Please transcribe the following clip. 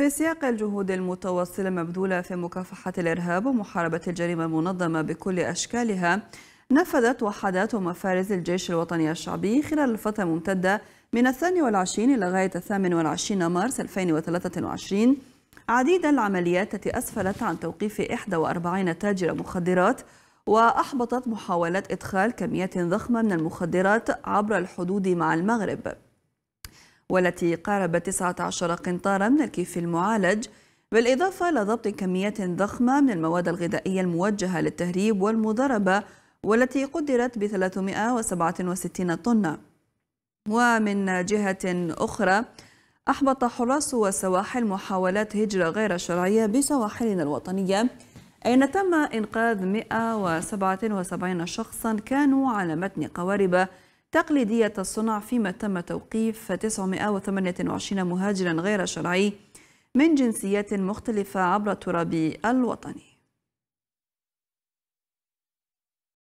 في سياق الجهود المتواصلة المبذولة في مكافحة الإرهاب ومحاربة الجريمة المنظمة بكل أشكالها نفذت وحدات ومفارز الجيش الوطني الشعبي خلال الفترة الممتدة من 22 إلى غاية 28 مارس 2023 عديد العمليات التي أسفلت عن توقيف 41 تاجر مخدرات وأحبطت محاولات إدخال كميات ضخمة من المخدرات عبر الحدود مع المغرب والتي قاربت 19 قنطارا من الكيف المعالج بالإضافة لضبط كميات ضخمة من المواد الغذائية الموجهة للتهريب والمضاربة والتي قدرت ب 367 طنة ومن جهة أخرى أحبط حراس السواحل محاولات هجرة غير شرعية بسواحلنا الوطنية أين تم إنقاذ 177 شخصا كانوا على متن قوارب تقليدية الصنع فيما تم توقيف 928 مهاجرا غير شرعي من جنسيات مختلفة عبر التراب الوطني